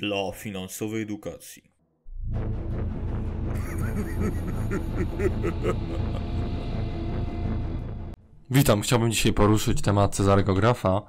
La finanza educacji. Witam, chciałbym dzisiaj poruszyć temat Cezarego Grafa,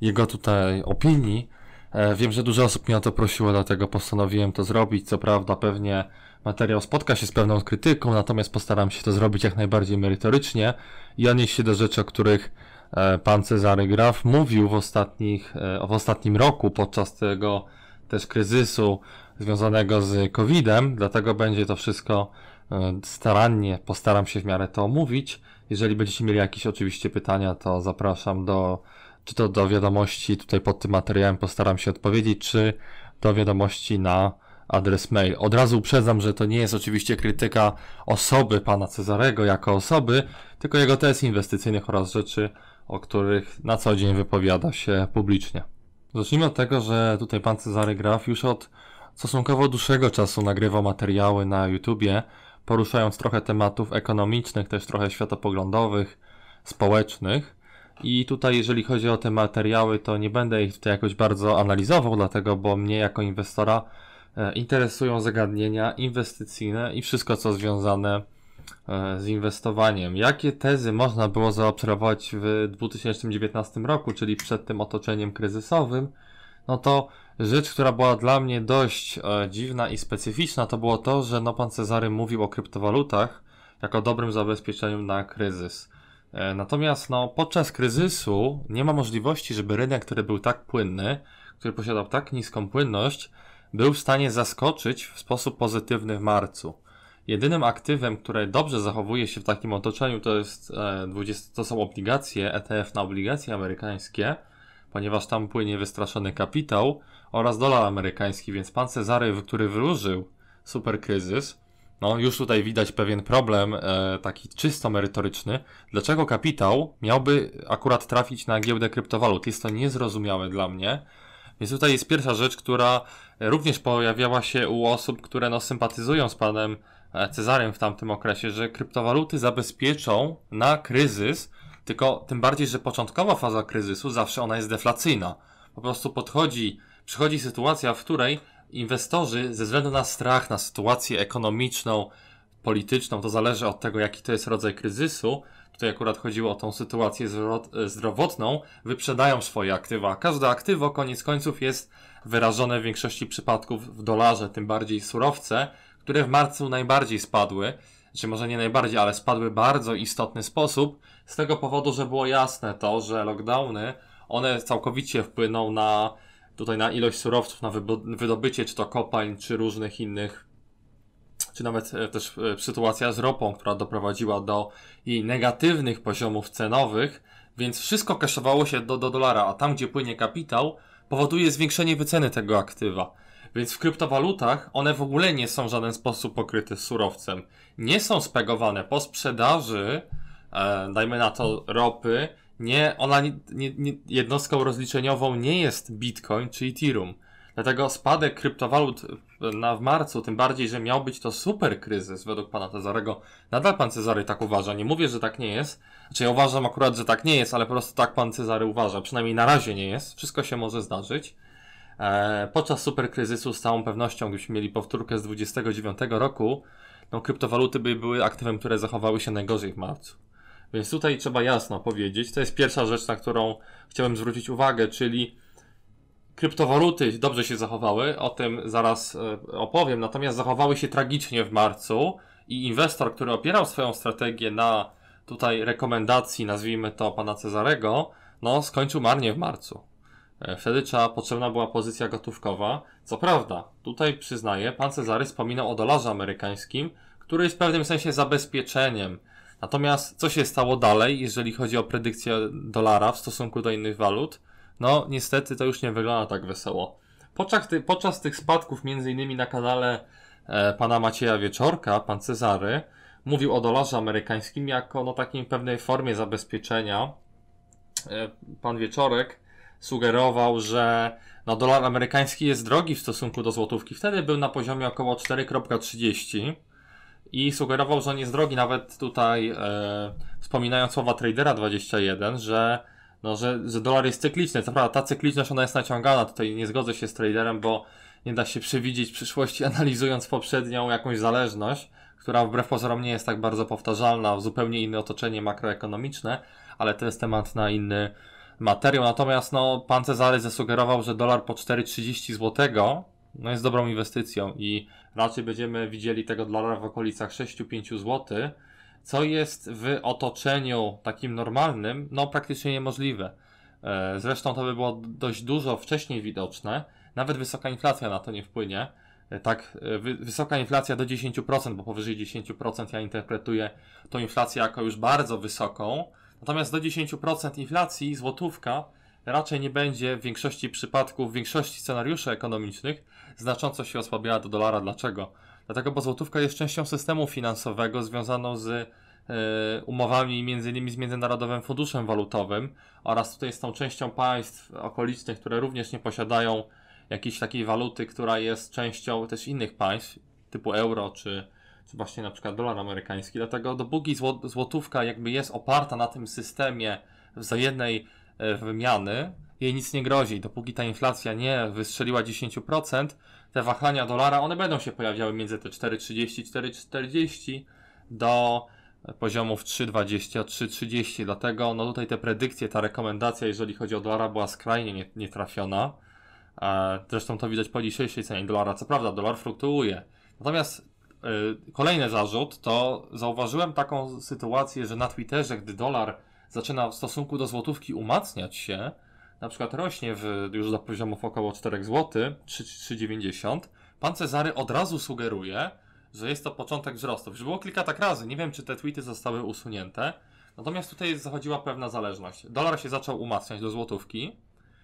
jego tutaj opinii. E, wiem, że dużo osób mnie o to prosiło, dlatego postanowiłem to zrobić. Co prawda, pewnie materiał spotka się z pewną krytyką, natomiast postaram się to zrobić jak najbardziej merytorycznie i odnieść się do rzeczy, o których e, pan Cezary Graf mówił w, ostatnich, e, w ostatnim roku podczas tego też kryzysu związanego z COVID-em, dlatego będzie to wszystko e, starannie, postaram się w miarę to omówić. Jeżeli będziecie mieli jakieś oczywiście pytania, to zapraszam do, czy to do wiadomości tutaj pod tym materiałem postaram się odpowiedzieć, czy do wiadomości na adres mail. Od razu uprzedzam, że to nie jest oczywiście krytyka osoby pana Cezarego jako osoby, tylko jego test inwestycyjnych oraz rzeczy, o których na co dzień wypowiada się publicznie. Zacznijmy od tego, że tutaj pan Cezary Graf już od Stosunkowo dłuższego czasu nagrywał materiały na YouTubie, poruszając trochę tematów ekonomicznych, też trochę światopoglądowych, społecznych. I tutaj, jeżeli chodzi o te materiały, to nie będę ich tutaj jakoś bardzo analizował, dlatego, bo mnie jako inwestora e, interesują zagadnienia inwestycyjne i wszystko, co związane e, z inwestowaniem. Jakie tezy można było zaobserwować w 2019 roku, czyli przed tym otoczeniem kryzysowym? No to Rzecz, która była dla mnie dość e, dziwna i specyficzna, to było to, że no pan Cezary mówił o kryptowalutach jako dobrym zabezpieczeniu na kryzys. E, natomiast no, podczas kryzysu nie ma możliwości, żeby rynek, który był tak płynny, który posiadał tak niską płynność, był w stanie zaskoczyć w sposób pozytywny w marcu. Jedynym aktywem, które dobrze zachowuje się w takim otoczeniu, to, jest, e, 20, to są obligacje, ETF na obligacje amerykańskie, ponieważ tam płynie wystraszony kapitał, oraz dolar amerykański, więc pan Cezary, który wyróżył superkryzys, no już tutaj widać pewien problem e, taki czysto merytoryczny. Dlaczego kapitał miałby akurat trafić na giełdę kryptowalut? Jest to niezrozumiałe dla mnie. Więc tutaj jest pierwsza rzecz, która e, również pojawiała się u osób, które no, sympatyzują z panem e, Cezarem w tamtym okresie, że kryptowaluty zabezpieczą na kryzys, tylko tym bardziej, że początkowa faza kryzysu zawsze ona jest deflacyjna. Po prostu podchodzi przychodzi sytuacja, w której inwestorzy ze względu na strach, na sytuację ekonomiczną, polityczną, to zależy od tego, jaki to jest rodzaj kryzysu, tutaj akurat chodziło o tą sytuację zdrowotną, wyprzedają swoje aktywa. Każde aktywo koniec końców jest wyrażone w większości przypadków w dolarze, tym bardziej surowce, które w marcu najbardziej spadły, czy może nie najbardziej, ale spadły bardzo istotny sposób, z tego powodu, że było jasne to, że lockdowny, one całkowicie wpłyną na tutaj na ilość surowców, na wydobycie, czy to kopalń, czy różnych innych, czy nawet e, też e, sytuacja z ropą, która doprowadziła do jej negatywnych poziomów cenowych, więc wszystko kaszowało się do, do dolara, a tam gdzie płynie kapitał, powoduje zwiększenie wyceny tego aktywa. Więc w kryptowalutach one w ogóle nie są w żaden sposób pokryte surowcem. Nie są spegowane po sprzedaży, e, dajmy na to ropy, nie, ona nie, nie, nie, jednostką rozliczeniową nie jest Bitcoin czy Ethereum. Dlatego spadek kryptowalut na, w marcu, tym bardziej, że miał być to super kryzys według pana Cezarego. Nadal pan Cezary tak uważa. Nie mówię, że tak nie jest. Znaczy ja uważam akurat, że tak nie jest, ale po prostu tak pan Cezary uważa. Przynajmniej na razie nie jest. Wszystko się może zdarzyć. Eee, podczas super kryzysu z całą pewnością, gdybyśmy mieli powtórkę z 29 roku, no, kryptowaluty by były aktywem, które zachowały się najgorzej w marcu. Więc tutaj trzeba jasno powiedzieć, to jest pierwsza rzecz, na którą chciałem zwrócić uwagę, czyli kryptowaluty dobrze się zachowały, o tym zaraz e, opowiem, natomiast zachowały się tragicznie w marcu i inwestor, który opierał swoją strategię na tutaj rekomendacji, nazwijmy to pana Cezarego, no skończył marnie w marcu. E, wtedy trzeba, potrzebna była pozycja gotówkowa. Co prawda, tutaj przyznaję, pan Cezary wspominał o dolarze amerykańskim, który jest w pewnym sensie zabezpieczeniem Natomiast co się stało dalej, jeżeli chodzi o predykcję dolara w stosunku do innych walut? No, niestety to już nie wygląda tak wesoło. Podczas, ty, podczas tych spadków, między innymi na kanale e, pana Macieja Wieczorka, pan Cezary, mówił o dolarze amerykańskim jako no takiej pewnej formie zabezpieczenia. E, pan Wieczorek sugerował, że no, dolar amerykański jest drogi w stosunku do złotówki. Wtedy był na poziomie około 4,30 i sugerował, że on jest drogi, nawet tutaj e, wspominając słowa Tradera 21, że, no, że, że dolar jest cykliczny. Co prawda ta cykliczność ona jest naciągana, tutaj nie zgodzę się z Traderem, bo nie da się przewidzieć przyszłości analizując poprzednią jakąś zależność, która wbrew pozorom nie jest tak bardzo powtarzalna, zupełnie inne otoczenie makroekonomiczne, ale to jest temat na inny materiał. Natomiast no, pan Cezary zasugerował, że dolar po 4,30 zł no, jest dobrą inwestycją i raczej będziemy widzieli tego dolara w okolicach 6-5 zł, co jest w otoczeniu takim normalnym, no praktycznie niemożliwe. E, zresztą to by było dość dużo wcześniej widoczne, nawet wysoka inflacja na to nie wpłynie. E, tak, e, wysoka inflacja do 10%, bo powyżej 10% ja interpretuję tą inflację jako już bardzo wysoką. Natomiast do 10% inflacji złotówka raczej nie będzie w większości przypadków, w większości scenariuszy ekonomicznych znacząco się osłabiała do dolara. Dlaczego? Dlatego, bo złotówka jest częścią systemu finansowego związaną z e, umowami między innymi z Międzynarodowym Funduszem Walutowym oraz tutaj z tą częścią państw okolicznych, które również nie posiadają jakiejś takiej waluty, która jest częścią też innych państw typu euro czy, czy właśnie na przykład dolar amerykański. Dlatego dopóki złotówka jakby jest oparta na tym systemie wzajemnej E, wymiany, jej nic nie grozi. Dopóki ta inflacja nie wystrzeliła 10%, te wahania dolara, one będą się pojawiały między te 4,30, 4,40 do poziomów 3,20, 3,30. Dlatego no tutaj te predykcje, ta rekomendacja, jeżeli chodzi o dolara, była skrajnie nietrafiona. E, zresztą to widać po dzisiejszej cenie dolara. Co prawda, dolar fluktuuje. Natomiast yy, kolejny zarzut to zauważyłem taką sytuację, że na Twitterze, gdy dolar zaczyna w stosunku do złotówki umacniać się, na przykład rośnie w, już do poziomów około 4 zł, 3,90, pan Cezary od razu sugeruje, że jest to początek wzrostu. Już było kilka tak razy, nie wiem czy te tweety zostały usunięte, natomiast tutaj zachodziła pewna zależność. Dolar się zaczął umacniać do złotówki,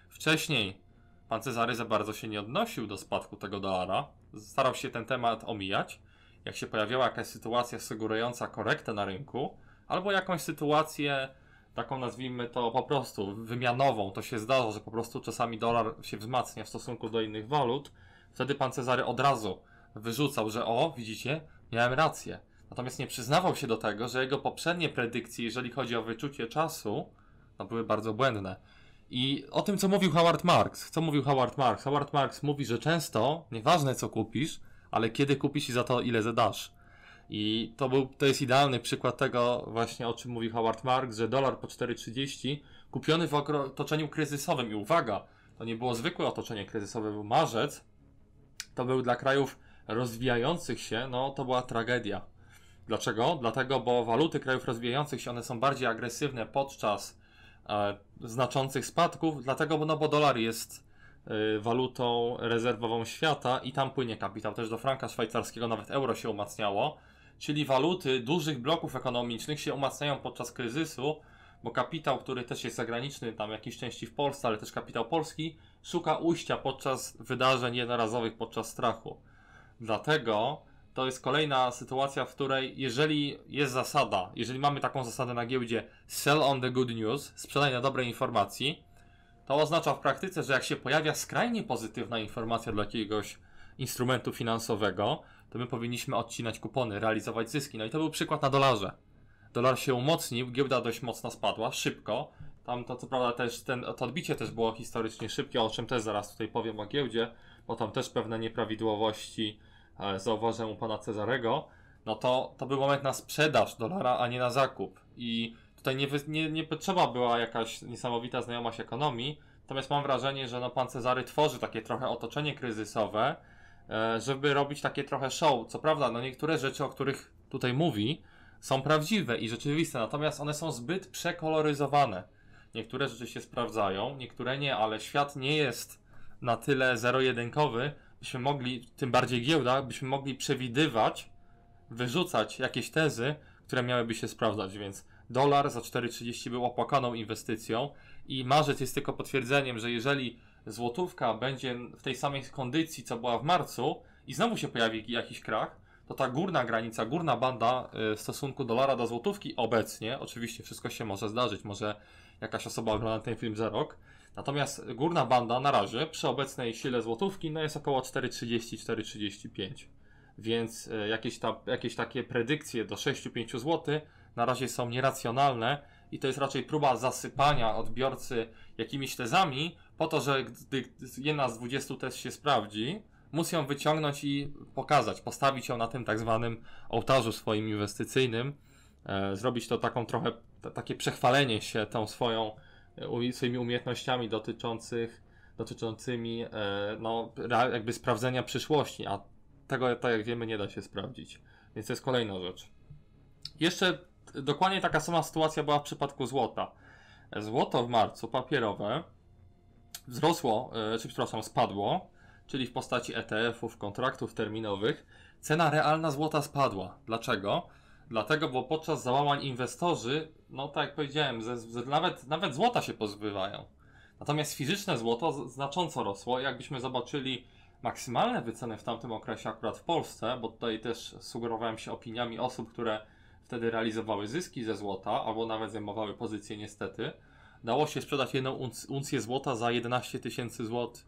wcześniej pan Cezary za bardzo się nie odnosił do spadku tego dolara, starał się ten temat omijać, jak się pojawiała jakaś sytuacja sugerująca korektę na rynku, albo jakąś sytuację taką nazwijmy to po prostu wymianową, to się zdarza, że po prostu czasami dolar się wzmacnia w stosunku do innych walut, wtedy pan Cezary od razu wyrzucał, że o, widzicie, miałem rację. Natomiast nie przyznawał się do tego, że jego poprzednie predykcje, jeżeli chodzi o wyczucie czasu, no, były bardzo błędne. I o tym, co mówił Howard Marks. Co mówił Howard Marks? Howard Marks mówi, że często, nieważne co kupisz, ale kiedy kupisz i za to ile zadasz. I to, był, to jest idealny przykład tego właśnie, o czym mówi Howard Marks, że dolar po 4,30 kupiony w otoczeniu kryzysowym. I uwaga, to nie było zwykłe otoczenie kryzysowe, bo marzec. To był dla krajów rozwijających się, no to była tragedia. Dlaczego? Dlatego, bo waluty krajów rozwijających się, one są bardziej agresywne podczas e, znaczących spadków, dlatego, no bo dolar jest e, walutą rezerwową świata i tam płynie kapitał. Też do franka szwajcarskiego nawet euro się umacniało czyli waluty dużych bloków ekonomicznych się umacniają podczas kryzysu, bo kapitał, który też jest zagraniczny, tam jakiejś części w Polsce, ale też kapitał polski, szuka ujścia podczas wydarzeń jednorazowych, podczas strachu. Dlatego to jest kolejna sytuacja, w której jeżeli jest zasada, jeżeli mamy taką zasadę na giełdzie sell on the good news, sprzedaj na dobre informacji, to oznacza w praktyce, że jak się pojawia skrajnie pozytywna informacja dla jakiegoś instrumentu finansowego, to my powinniśmy odcinać kupony, realizować zyski. No i to był przykład na dolarze. Dolar się umocnił, giełda dość mocno spadła, szybko. Tam to co prawda też ten, to odbicie też było historycznie szybkie, o czym też zaraz tutaj powiem o giełdzie, bo tam też pewne nieprawidłowości e, zauważyłem u pana Cezarego. No to, to był moment na sprzedaż dolara, a nie na zakup. I tutaj nie, nie, nie potrzeba była jakaś niesamowita znajomość ekonomii, natomiast mam wrażenie, że no pan Cezary tworzy takie trochę otoczenie kryzysowe, E, żeby robić takie trochę show. Co prawda, no niektóre rzeczy, o których tutaj mówi, są prawdziwe i rzeczywiste, natomiast one są zbyt przekoloryzowane. Niektóre rzeczy się sprawdzają, niektóre nie, ale świat nie jest na tyle zero-jedynkowy, byśmy mogli, tym bardziej giełda, byśmy mogli przewidywać, wyrzucać jakieś tezy, które miałyby się sprawdzać, więc dolar za 4,30 był opłakaną inwestycją i marzec jest tylko potwierdzeniem, że jeżeli złotówka będzie w tej samej kondycji, co była w marcu i znowu się pojawi jakiś krach, to ta górna granica, górna banda y, w stosunku dolara do złotówki obecnie, oczywiście wszystko się może zdarzyć, może jakaś osoba ogląda ten film za rok, natomiast górna banda na razie przy obecnej sile złotówki no jest około 4,30-4,35, więc y, jakieś, ta, jakieś takie predykcje do 6-5 zł na razie są nieracjonalne i to jest raczej próba zasypania odbiorcy jakimiś tezami, po to, że gdy jedna z 20 test się sprawdzi, musi ją wyciągnąć i pokazać, postawić ją na tym tak zwanym ołtarzu swoim inwestycyjnym, e, zrobić to taką trochę, takie przechwalenie się tą swoją, e, swoimi umiejętnościami dotyczących, dotyczącymi e, no, jakby sprawdzenia przyszłości, a tego, tak jak wiemy, nie da się sprawdzić. Więc to jest kolejna rzecz. Jeszcze dokładnie taka sama sytuacja była w przypadku złota. Złoto w marcu papierowe wzrosło, e, czy przepraszam, spadło, czyli w postaci ETF-ów, kontraktów terminowych, cena realna złota spadła. Dlaczego? Dlatego, bo podczas załamań inwestorzy, no tak jak powiedziałem, ze, ze, nawet, nawet złota się pozbywają. Natomiast fizyczne złoto znacząco rosło. Jakbyśmy zobaczyli maksymalne wyceny w tamtym okresie, akurat w Polsce, bo tutaj też sugerowałem się opiniami osób, które wtedy realizowały zyski ze złota albo nawet zajmowały pozycje, niestety dało się sprzedać jedną uncję złota za 11 tysięcy złotych.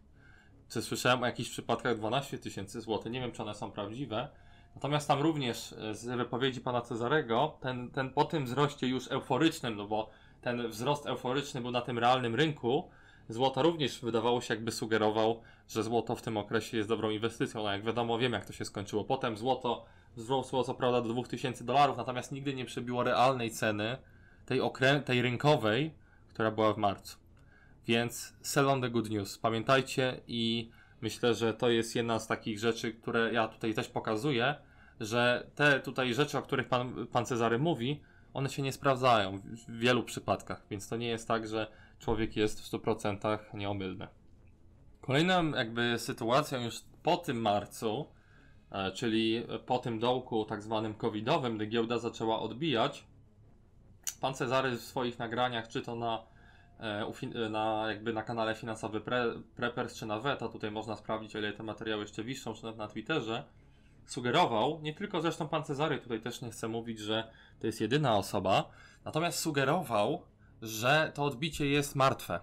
Czy słyszałem o jakichś przypadkach 12 tysięcy złotych? Nie wiem, czy one są prawdziwe. Natomiast tam również e, z wypowiedzi pana Cezarego, ten, ten po tym wzroście już euforycznym, no bo ten wzrost euforyczny był na tym realnym rynku, złota również wydawało się jakby sugerował, że złoto w tym okresie jest dobrą inwestycją. No jak wiadomo, wiem jak to się skończyło. Potem złoto wzrosło co prawda do 2000 dolarów, natomiast nigdy nie przebiło realnej ceny, tej, okrę- tej rynkowej, która była w marcu. Więc sell on the good news, pamiętajcie i myślę, że to jest jedna z takich rzeczy, które ja tutaj też pokazuję, że te tutaj rzeczy, o których pan, pan Cezary mówi, one się nie sprawdzają w wielu przypadkach, więc to nie jest tak, że człowiek jest w 100% nieomylny. Kolejną jakby sytuacją już po tym marcu, e, czyli po tym dołku tak zwanym covidowym, gdy giełda zaczęła odbijać, Pan Cezary w swoich nagraniach, czy to na, e, e, na, jakby na kanale Finansowy Pre, Preppers, czy na Weta, tutaj można sprawdzić, o ile te materiały jeszcze wiszą, czy nawet na Twitterze, sugerował, nie tylko zresztą pan Cezary, tutaj też nie chcę mówić, że to jest jedyna osoba, natomiast sugerował, że to odbicie jest martwe.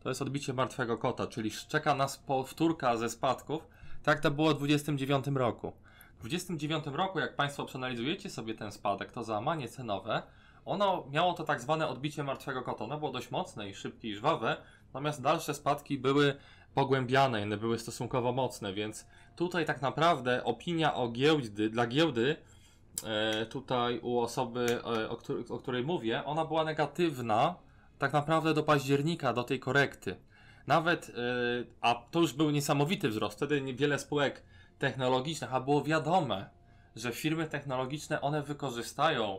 To jest odbicie martwego kota, czyli czeka nas powtórka ze spadków, tak to było w 29 roku. W 29 roku, jak Państwo przeanalizujecie sobie ten spadek, to załamanie cenowe ono miało to tak zwane odbicie martwego kota. Ono było dość mocne i szybkie i żwawe, natomiast dalsze spadki były pogłębiane, one były stosunkowo mocne, więc tutaj tak naprawdę opinia o giełdy, dla giełdy e, tutaj u osoby, e, o, której, o której mówię, ona była negatywna tak naprawdę do października, do tej korekty. Nawet, e, a to już był niesamowity wzrost, wtedy wiele spółek technologicznych, a było wiadome, że firmy technologiczne one wykorzystają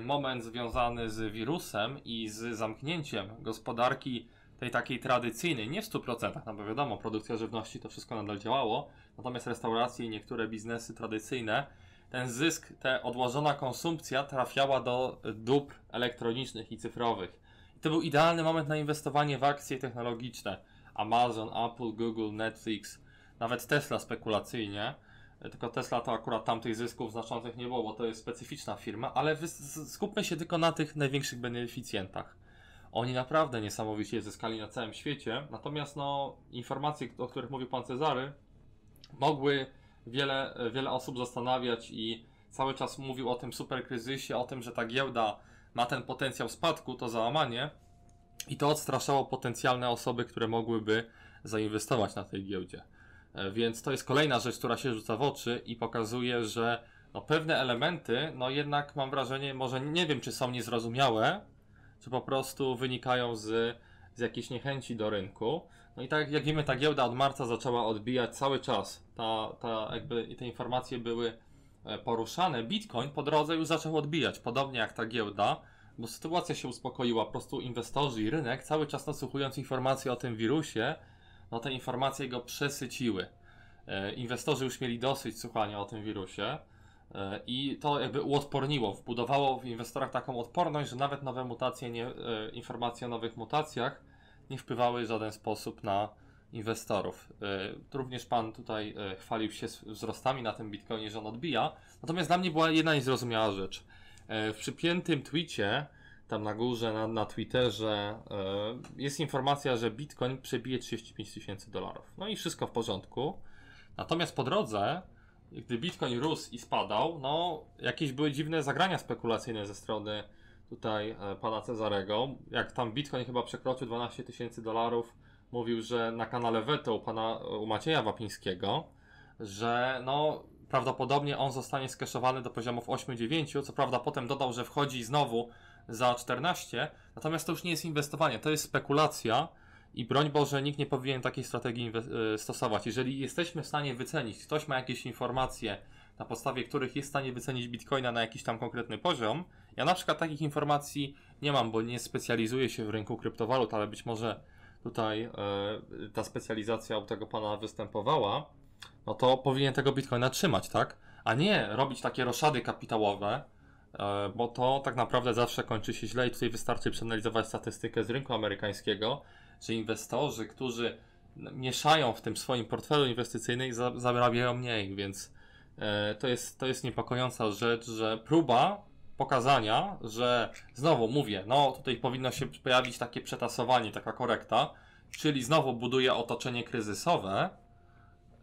moment związany z wirusem i z zamknięciem gospodarki tej takiej tradycyjnej, nie w 100%, no bo wiadomo, produkcja żywności to wszystko nadal działało, natomiast restauracje i niektóre biznesy tradycyjne, ten zysk, ta odłożona konsumpcja trafiała do dóbr elektronicznych i cyfrowych. I to był idealny moment na inwestowanie w akcje technologiczne. Amazon, Apple, Google, Netflix, nawet Tesla spekulacyjnie – tylko Tesla to akurat tamtych zysków znaczących nie było, bo to jest specyficzna firma, ale skupmy się tylko na tych największych beneficjentach. Oni naprawdę niesamowicie zyskali na całym świecie, natomiast no, informacje, o których mówił pan Cezary, mogły wiele, wiele osób zastanawiać i cały czas mówił o tym superkryzysie, o tym, że ta giełda ma ten potencjał spadku, to załamanie i to odstraszało potencjalne osoby, które mogłyby zainwestować na tej giełdzie. E, więc to jest kolejna rzecz, która się rzuca w oczy i pokazuje, że no, pewne elementy, no jednak mam wrażenie, może nie wiem, czy są niezrozumiałe, czy po prostu wynikają z, z jakiejś niechęci do rynku. No i tak jak wiemy, ta giełda od marca zaczęła odbijać cały czas. Ta, ta jakby te informacje były e, poruszane. Bitcoin po drodze już zaczął odbijać, podobnie jak ta giełda, bo sytuacja się uspokoiła. Po prostu inwestorzy i rynek cały czas nasłuchując informacji o tym wirusie, no te informacje go przesyciły. E, inwestorzy już mieli dosyć słuchania o tym wirusie e, i to jakby uodporniło, wbudowało w inwestorach taką odporność, że nawet nowe mutacje, nie, e, informacje o nowych mutacjach nie wpływały w żaden sposób na inwestorów. Również pan tutaj chwalił się wzrostami na tym Bitcoinie, że on odbija. Natomiast dla mnie była jedna niezrozumiała rzecz. W przypiętym tweetie tam na górze, na, na Twitterze e, jest informacja, że Bitcoin przebije 35 tysięcy dolarów. No i wszystko w porządku. Natomiast po drodze, gdy Bitcoin rósł i spadał, no jakieś były dziwne zagrania spekulacyjne ze strony tutaj e, pana Cezarego. Jak tam Bitcoin chyba przekroczył 12 tysięcy dolarów, mówił, że na kanale Weto u pana u Macieja Wapińskiego, że no prawdopodobnie on zostanie skeszowany do poziomów 8-9. Co prawda potem dodał, że wchodzi znowu za 14, natomiast to już nie jest inwestowanie, to jest spekulacja i broń Boże, nikt nie powinien takiej strategii y, stosować. Jeżeli jesteśmy w stanie wycenić, ktoś ma jakieś informacje, na podstawie których jest w stanie wycenić bitcoina na jakiś tam konkretny poziom, ja na przykład takich informacji nie mam, bo nie specjalizuję się w rynku kryptowalut, ale być może tutaj yy, ta specjalizacja u tego pana występowała, no to powinien tego bitcoina trzymać, tak? A nie robić takie roszady kapitałowe, E, bo to tak naprawdę zawsze kończy się źle i tutaj wystarczy przeanalizować statystykę z rynku amerykańskiego, że inwestorzy, którzy mieszają w tym swoim portfelu inwestycyjnym, zarabiają mniej, więc e, to jest, to jest niepokojąca rzecz, że próba pokazania, że znowu mówię, no tutaj powinno się pojawić takie przetasowanie, taka korekta, czyli znowu buduje otoczenie kryzysowe,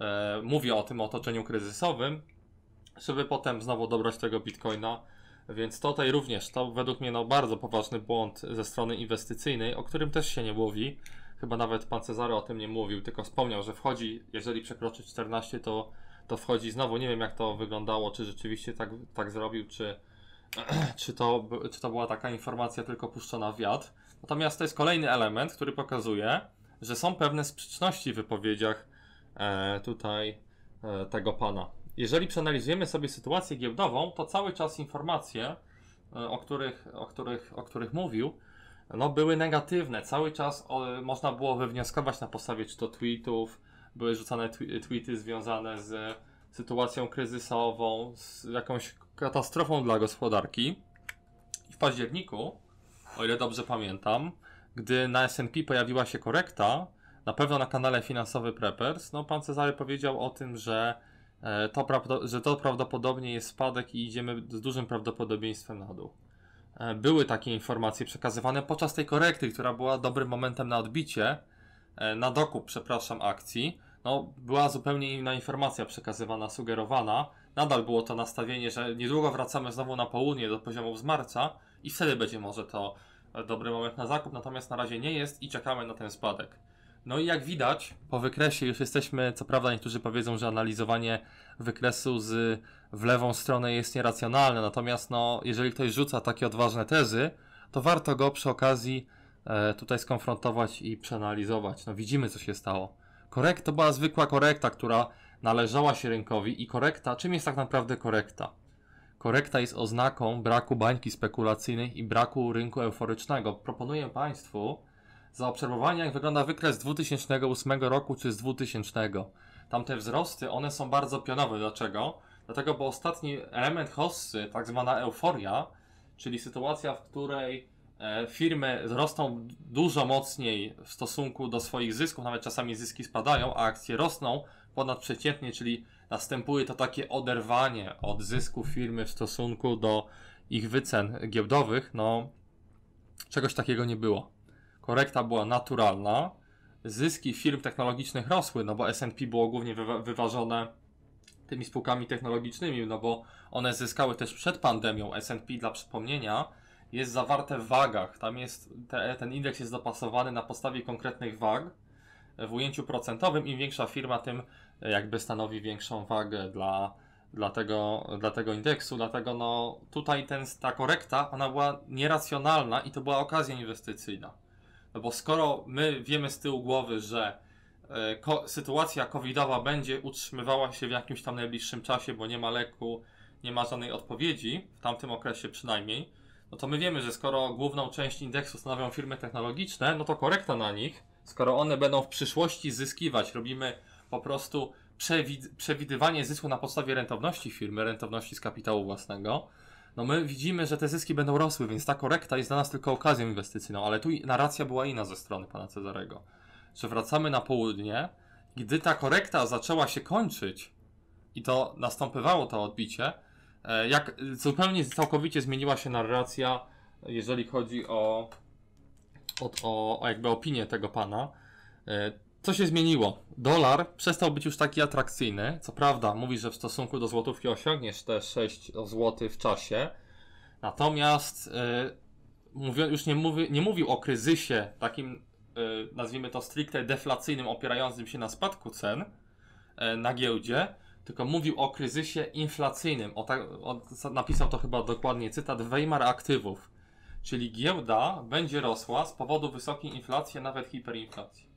e, mówię o tym otoczeniu kryzysowym, żeby potem znowu dobrać tego bitcoina więc tutaj również to według mnie no, bardzo poważny błąd ze strony inwestycyjnej, o którym też się nie mówi. Chyba nawet pan Cezary o tym nie mówił, tylko wspomniał, że wchodzi, jeżeli przekroczy 14, to, to wchodzi znowu. Nie wiem jak to wyglądało, czy rzeczywiście tak, tak zrobił, czy, czy, to, czy to była taka informacja tylko puszczona w wiatr. Natomiast to jest kolejny element, który pokazuje, że są pewne sprzeczności w wypowiedziach e, tutaj e, tego pana jeżeli przeanalizujemy sobie sytuację giełdową, to cały czas informacje, e, o których, o których, o których mówił, no, były negatywne. Cały czas można było wywnioskować na podstawie czy to tweetów, były rzucane tweety związane z sytuacją kryzysową, z jakąś katastrofą dla gospodarki. I w październiku, o ile dobrze pamiętam, gdy na S&P pojawiła się korekta, na pewno na kanale finansowy Preppers, no pan Cezary powiedział o tym, że E, to że to prawdopodobnie jest spadek i idziemy z dużym prawdopodobieństwem na dół. E, były takie informacje przekazywane podczas tej korekty, która była dobrym momentem na odbicie, e, na dokup, przepraszam, akcji. No, była zupełnie inna informacja przekazywana, sugerowana. Nadal było to nastawienie, że niedługo wracamy znowu na południe do poziomów z marca i wtedy będzie może to dobry moment na zakup, natomiast na razie nie jest i czekamy na ten spadek. No i jak widać, po wykresie już jesteśmy, co prawda niektórzy powiedzą, że analizowanie wykresu z w lewą stronę jest nieracjonalne, natomiast no, jeżeli ktoś rzuca takie odważne tezy, to warto go przy okazji e, tutaj skonfrontować i przeanalizować. No widzimy, co się stało. Korekta to była zwykła korekta, która należała się rynkowi i korekta, czym jest tak naprawdę korekta? Korekta jest oznaką braku bańki spekulacyjnej i braku rynku euforycznego. Proponuję Państwu, zaobserwowanie, jak wygląda wykres 2008 roku czy z 2000. Tamte wzrosty, one są bardzo pionowe. Dlaczego? Dlatego, bo ostatni element hossy, tak zwana euforia, czyli sytuacja, w której e, firmy rosną dużo mocniej w stosunku do swoich zysków, nawet czasami zyski spadają, a akcje rosną ponadprzeciętnie, czyli następuje to takie oderwanie od zysku firmy w stosunku do ich wycen giełdowych, no czegoś takiego nie było korekta była naturalna, zyski firm technologicznych rosły, no bo S&P było głównie wywa wyważone tymi spółkami technologicznymi, no bo one zyskały też przed pandemią. S&P dla przypomnienia jest zawarte w wagach. Tam jest, te, ten indeks jest dopasowany na podstawie konkretnych wag w ujęciu procentowym. Im większa firma, tym e, jakby stanowi większą wagę dla, dla, tego, dla tego indeksu. Dlatego no, tutaj ten, ta korekta, ona była nieracjonalna i to była okazja inwestycyjna. No bo skoro my wiemy z tyłu głowy, że e, ko sytuacja covidowa będzie utrzymywała się w jakimś tam najbliższym czasie, bo nie ma leku, nie ma żadnej odpowiedzi, w tamtym okresie przynajmniej, no to my wiemy, że skoro główną część indeksu stanowią firmy technologiczne, no to korekta na nich, skoro one będą w przyszłości zyskiwać, robimy po prostu przewid przewidywanie zysku na podstawie rentowności firmy, rentowności z kapitału własnego, no my widzimy, że te zyski będą rosły, więc ta korekta jest dla nas tylko okazją inwestycyjną, ale tu narracja była inna ze strony pana Cezarego, że wracamy na południe, gdy ta korekta zaczęła się kończyć i to nastąpywało to odbicie, e, jak zupełnie całkowicie zmieniła się narracja, jeżeli chodzi o, o, o jakby opinię tego pana, e, co się zmieniło? Dolar przestał być już taki atrakcyjny. Co prawda, mówi, że w stosunku do złotówki osiągniesz te 6 zł w czasie. Natomiast yy, już nie, mówi, nie mówił o kryzysie takim, yy, nazwijmy to stricte deflacyjnym, opierającym się na spadku cen yy, na giełdzie, tylko mówił o kryzysie inflacyjnym. O, o, napisał to chyba dokładnie cytat Weimar aktywów. Czyli giełda będzie rosła z powodu wysokiej inflacji, a nawet hiperinflacji.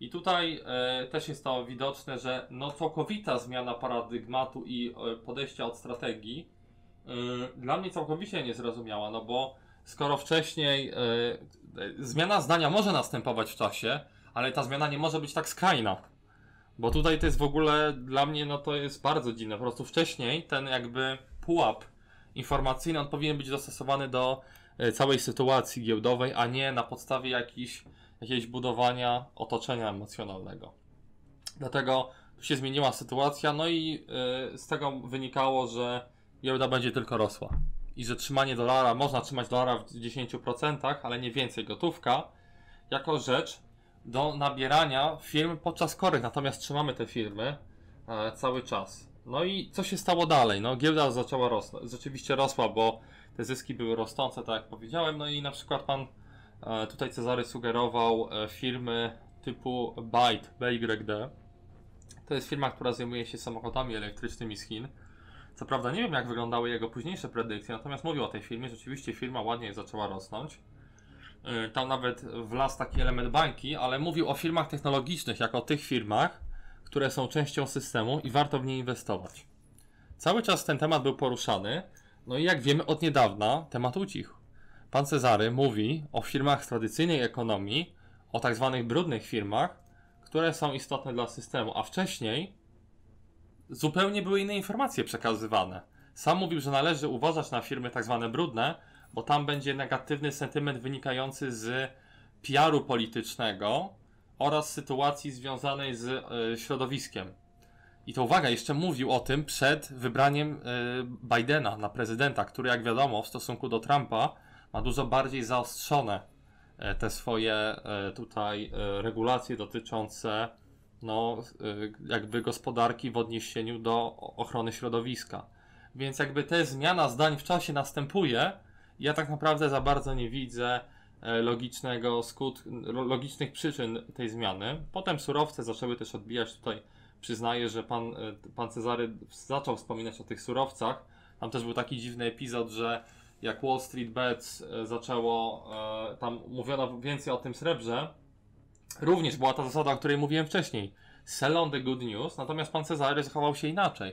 I tutaj e, też jest to widoczne, że no całkowita zmiana paradygmatu i e, podejścia od strategii e, dla mnie całkowicie niezrozumiała, no bo skoro wcześniej e, e, zmiana zdania może następować w czasie, ale ta zmiana nie może być tak skrajna. Bo tutaj to jest w ogóle dla mnie, no to jest bardzo dziwne. Po prostu wcześniej ten jakby pułap informacyjny on powinien być dostosowany do e, całej sytuacji giełdowej, a nie na podstawie jakichś jakiegoś budowania otoczenia emocjonalnego. Dlatego tu się zmieniła sytuacja, no i yy, z tego wynikało, że giełda będzie tylko rosła. I że trzymanie dolara, można trzymać dolara w 10%, ale nie więcej gotówka, jako rzecz do nabierania firm podczas korek. Natomiast trzymamy te firmy e, cały czas. No i co się stało dalej? No, giełda zaczęła rosnąć. Rzeczywiście rosła, bo te zyski były rosnące, tak jak powiedziałem. No i na przykład pan E, tutaj Cezary sugerował e, firmy typu Byte, BYD. To jest firma, która zajmuje się samochodami elektrycznymi z Chin. Co prawda nie wiem, jak wyglądały jego późniejsze predykcje, natomiast mówił o tej firmie. Rzeczywiście firma ładnie zaczęła rosnąć. E, tam nawet wlazł taki element bańki, ale mówił o firmach technologicznych, jako o tych firmach, które są częścią systemu i warto w nie inwestować. Cały czas ten temat był poruszany, no i jak wiemy od niedawna temat ucichł. Pan Cezary mówi o firmach z tradycyjnej ekonomii, o tak zwanych brudnych firmach, które są istotne dla systemu, a wcześniej zupełnie były inne informacje przekazywane. Sam mówił, że należy uważać na firmy tak zwane brudne, bo tam będzie negatywny sentyment wynikający z PR-u politycznego oraz sytuacji związanej z e, środowiskiem. I to uwaga, jeszcze mówił o tym przed wybraniem e, Bidena na prezydenta, który jak wiadomo w stosunku do Trumpa ma dużo bardziej zaostrzone e, te swoje e, tutaj e, regulacje dotyczące no, jakby gospodarki w odniesieniu do ochrony środowiska. Więc jakby ta zmiana zdań w czasie następuje, ja tak naprawdę za bardzo nie widzę logicznego skut, logicznych przyczyn tej zmiany. Potem surowce zaczęły też odbijać tutaj. Przyznaję, że pan, pan Cezary zaczął wspominać o tych surowcach. Tam też był taki dziwny epizod, że jak Wall Street Bets e, zaczęło, e, tam mówiono więcej o tym srebrze, również była ta zasada, o której mówiłem wcześniej. Sell on the good news, natomiast pan Cezary zachował się inaczej.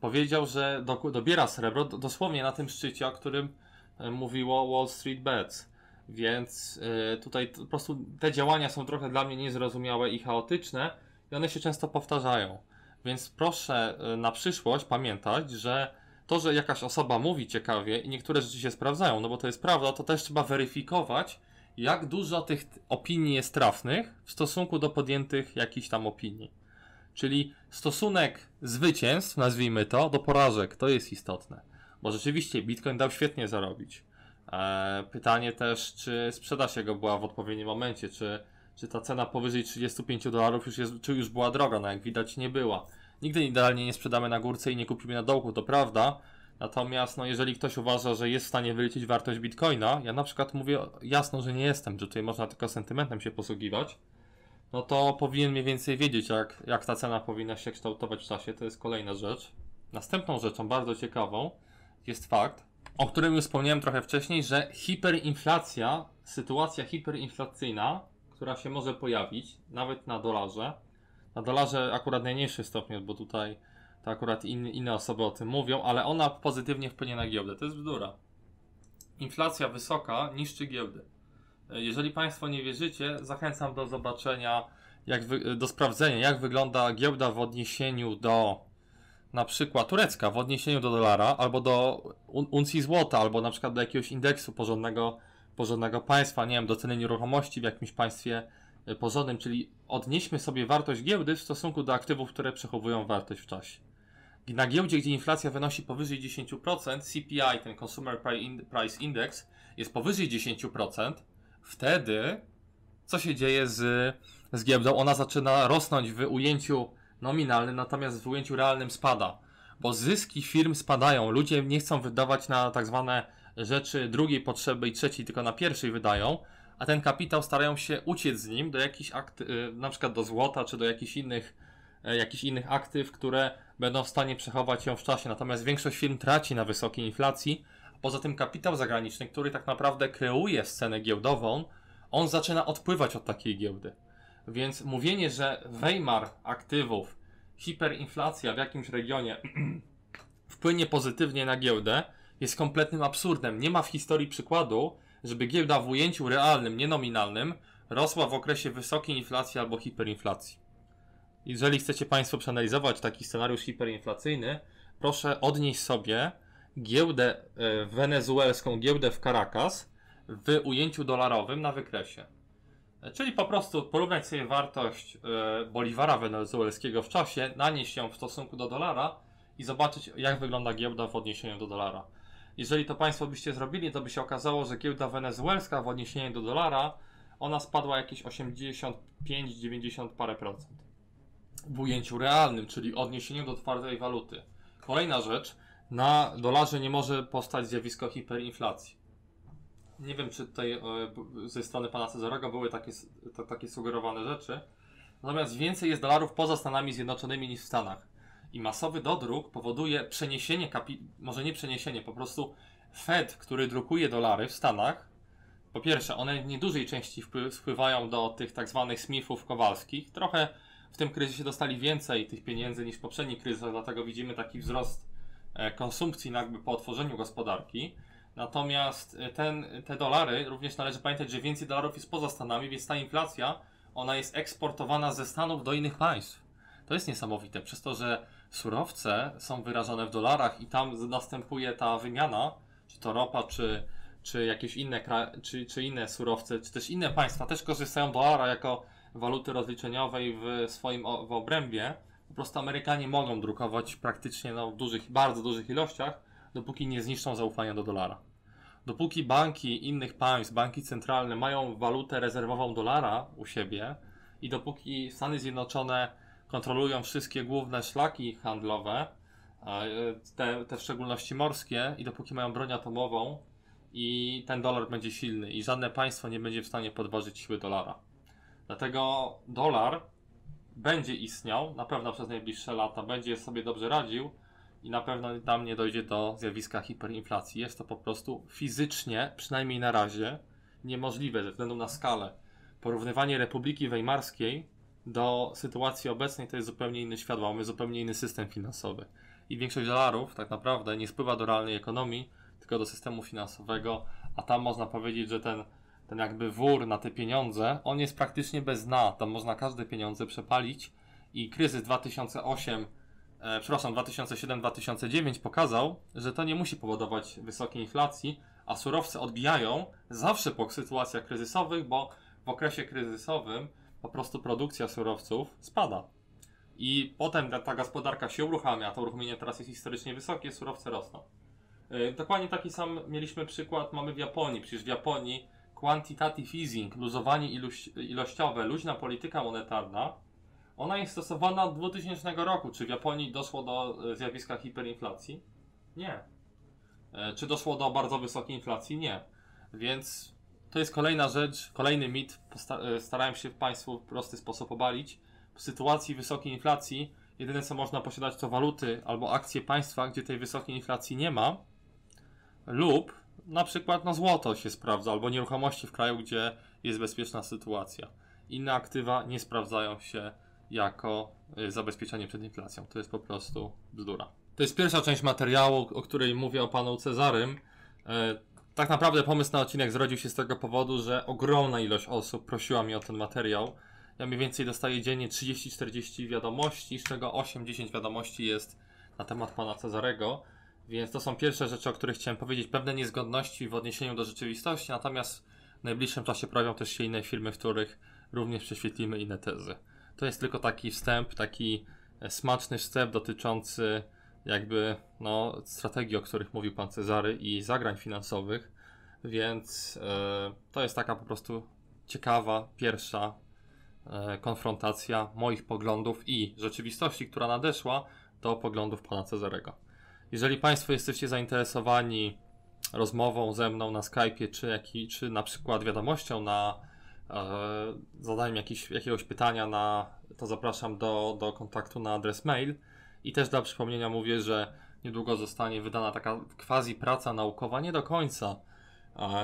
Powiedział, że dobiera srebro dosłownie na tym szczycie, o którym e, mówiło Wall Street Bets. Więc tutaj po prostu te działania są trochę dla mnie niezrozumiałe i chaotyczne i one się często powtarzają. Więc proszę na przyszłość pamiętać, że to, że jakaś osoba mówi ciekawie i niektóre rzeczy się sprawdzają, no bo to jest prawda, to też trzeba weryfikować, jak dużo tych opinii jest trafnych w stosunku do podjętych jakichś tam opinii. Czyli stosunek zwycięstw, nazwijmy to, do porażek, to jest istotne. Bo rzeczywiście Bitcoin dał świetnie zarobić. Eee, pytanie też, czy się go była w odpowiednim momencie, czy, czy ta cena powyżej 35 dolarów już czy już była droga, no jak widać nie była nigdy idealnie nie sprzedamy na górce i nie kupimy na dołku, to prawda. Natomiast no, jeżeli ktoś uważa, że jest w stanie wyliczyć wartość bitcoina, ja na przykład mówię jasno, że nie jestem, że tutaj można tylko sentymentem się posługiwać, no to powinien mniej więcej wiedzieć, jak, jak ta cena powinna się kształtować w czasie. To jest kolejna rzecz. Następną rzeczą, bardzo ciekawą, jest fakt, o którym już wspomniałem trochę wcześniej, że hiperinflacja, sytuacja hiperinflacyjna, która się może pojawić, nawet na dolarze, na dolarze akurat najmniejszy stopniu, bo tutaj to akurat in, inne osoby o tym mówią, ale ona pozytywnie wpłynie na giełdę. To jest bzdura. Inflacja wysoka niszczy giełdę. Jeżeli Państwo nie wierzycie, zachęcam do zobaczenia, jak wy, do sprawdzenia, jak wygląda giełda w odniesieniu do na przykład turecka, w odniesieniu do dolara, albo do un, uncji złota, albo na przykład do jakiegoś indeksu porządnego, porządnego państwa, nie wiem, do ceny nieruchomości w jakimś państwie Y, pozonym, czyli odnieśmy sobie wartość giełdy w stosunku do aktywów, które przechowują wartość w czasie. Na giełdzie, gdzie inflacja wynosi powyżej 10%, CPI, ten Consumer Price Index, jest powyżej 10%, wtedy co się dzieje z, z giełdą? Ona zaczyna rosnąć w ujęciu nominalnym, natomiast w ujęciu realnym spada, bo zyski firm spadają. Ludzie nie chcą wydawać na tak zwane rzeczy drugiej potrzeby i trzeciej, tylko na pierwszej wydają, a ten kapitał starają się uciec z nim do jakichś aktyw, y, na przykład do złota, czy do jakichś innych, e, jakichś innych aktyw, które będą w stanie przechować ją w czasie. Natomiast większość firm traci na wysokiej inflacji. Poza tym kapitał zagraniczny, który tak naprawdę kreuje scenę giełdową, on zaczyna odpływać od takiej giełdy. Więc mówienie, że Weimar aktywów, hiperinflacja w jakimś regionie wpłynie pozytywnie na giełdę, jest kompletnym absurdem. Nie ma w historii przykładu, żeby giełda w ujęciu realnym, nie nominalnym, rosła w okresie wysokiej inflacji albo hiperinflacji. Jeżeli chcecie Państwo przeanalizować taki scenariusz hiperinflacyjny, proszę odnieść sobie giełdę e, wenezuelską, giełdę w Caracas w ujęciu dolarowym na wykresie. Czyli po prostu porównać sobie wartość e, boliwara wenezuelskiego w czasie, nanieść ją w stosunku do dolara i zobaczyć, jak wygląda giełda w odniesieniu do dolara. Jeżeli to Państwo byście zrobili, to by się okazało, że giełda wenezuelska w odniesieniu do dolara, ona spadła jakieś 85-90 parę procent. W ujęciu realnym, czyli odniesieniu do twardej waluty. Kolejna rzecz, na dolarze nie może powstać zjawisko hiperinflacji. Nie wiem, czy tutaj e, ze strony pana Cezarego były takie, to, takie sugerowane rzeczy. Natomiast więcej jest dolarów poza Stanami Zjednoczonymi niż w Stanach. I masowy dodruk powoduje przeniesienie kapi... może nie przeniesienie, po prostu Fed, który drukuje dolary w Stanach, po pierwsze, one w niedużej części wpływają do tych tak zwanych Smithów Kowalskich. Trochę w tym kryzysie dostali więcej tych pieniędzy niż w kryzys, dlatego widzimy taki wzrost e, konsumpcji jakby po otworzeniu gospodarki. Natomiast e, ten, te dolary, również należy pamiętać, że więcej dolarów jest poza Stanami, więc ta inflacja, ona jest eksportowana ze Stanów do innych państw. To jest niesamowite, przez to, że surowce są wyrażane w dolarach i tam następuje ta wymiana, czy to ropa, czy, czy jakieś inne, czy, czy inne surowce, czy też inne państwa też korzystają dolara jako waluty rozliczeniowej w swoim w obrębie. Po prostu Amerykanie mogą drukować praktycznie no, w dużych, bardzo dużych ilościach, dopóki nie zniszczą zaufania do dolara. Dopóki banki innych państw, banki centralne mają walutę rezerwową dolara u siebie i dopóki Stany Zjednoczone kontrolują wszystkie główne szlaki handlowe, e, te, te w szczególności morskie, i dopóki mają broń atomową, i ten dolar będzie silny, i żadne państwo nie będzie w stanie podważyć siły dolara. Dlatego dolar będzie istniał, na pewno przez najbliższe lata, będzie sobie dobrze radził i na pewno tam nie dojdzie do zjawiska hiperinflacji. Jest to po prostu fizycznie, przynajmniej na razie, niemożliwe ze względu na skalę. Porównywanie Republiki Weimarskiej do sytuacji obecnej to jest zupełnie inny świat, mamy zupełnie inny system finansowy. I większość dolarów tak naprawdę nie spływa do realnej ekonomii, tylko do systemu finansowego, a tam można powiedzieć, że ten, ten jakby wór na te pieniądze, on jest praktycznie bez dna. Tam można każde pieniądze przepalić i kryzys 2008, e, przepraszam, 2007-2009 pokazał, że to nie musi powodować wysokiej inflacji, a surowce odbijają zawsze po sytuacjach kryzysowych, bo w okresie kryzysowym po prostu produkcja surowców spada. I potem ta, gospodarka się uruchamia, to uruchomienie teraz jest historycznie wysokie, surowce rosną. Y, dokładnie taki sam mieliśmy przykład, mamy w Japonii. Przecież w Japonii quantitative easing, luzowanie ilości, ilościowe, luźna polityka monetarna, ona jest stosowana od 2000 roku. Czy w Japonii doszło do e, zjawiska hiperinflacji? Nie. E, czy doszło do bardzo wysokiej inflacji? Nie. Więc to jest kolejna rzecz, kolejny mit. Posta- e, starałem się Państwu w prosty sposób obalić. W sytuacji wysokiej inflacji jedyne co można posiadać to waluty albo akcje państwa, gdzie tej wysokiej inflacji nie ma. Lub na przykład na no, złoto się sprawdza, albo nieruchomości w kraju, gdzie jest bezpieczna sytuacja. Inne aktywa nie sprawdzają się jako e, zabezpieczenie przed inflacją. To jest po prostu bzdura. To jest pierwsza część materiału, o której mówię o panu Cezarym. E, tak naprawdę pomysł na odcinek zrodził się z tego powodu, że ogromna ilość osób prosiła mi o ten materiał. Ja mniej więcej dostaję dziennie 30-40 wiadomości, z czego 8-10 wiadomości jest na temat pana Cezarego. Więc to są pierwsze rzeczy, o których chciałem powiedzieć. Pewne niezgodności w odniesieniu do rzeczywistości, natomiast w najbliższym czasie pojawią też się inne filmy, w których również prześwietlimy inne tezy. To jest tylko taki wstęp, taki e, smaczny wstęp dotyczący jakby no, strategii, o których mówił pan Cezary i zagrań finansowych, więc e, to jest taka po prostu ciekawa pierwsza e, konfrontacja moich poglądów i rzeczywistości, która nadeszła do poglądów pana Cezarego. Jeżeli państwo jesteście zainteresowani rozmową ze mną na Skype'ie, czy, czy na przykład wiadomością na e, zadaniem jakiegoś pytania, na, to zapraszam do, do kontaktu na adres mail i też dla przypomnienia mówię, że niedługo zostanie wydana taka quasi praca naukowa, nie do końca,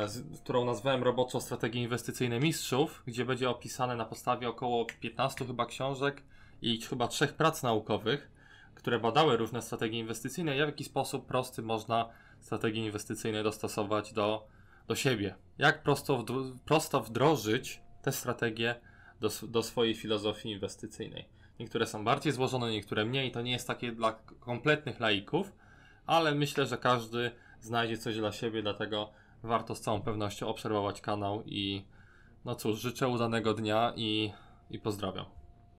z, którą nazwałem roboczo strategie inwestycyjne mistrzów, gdzie będzie opisane na podstawie około 15 chyba książek i chyba trzech prac naukowych, które badały różne strategie inwestycyjne, jak w jaki sposób prosty można strategie inwestycyjne dostosować do, do siebie. Jak prosto, wdro prosto wdrożyć te strategie do, do swojej filozofii inwestycyjnej. Niektóre są bardziej złożone, niektóre mniej. To nie jest takie dla kompletnych laików, ale myślę, że każdy znajdzie coś dla siebie, dlatego warto z całą pewnością obserwować kanał i no cóż, życzę udanego dnia i, i pozdrawiam.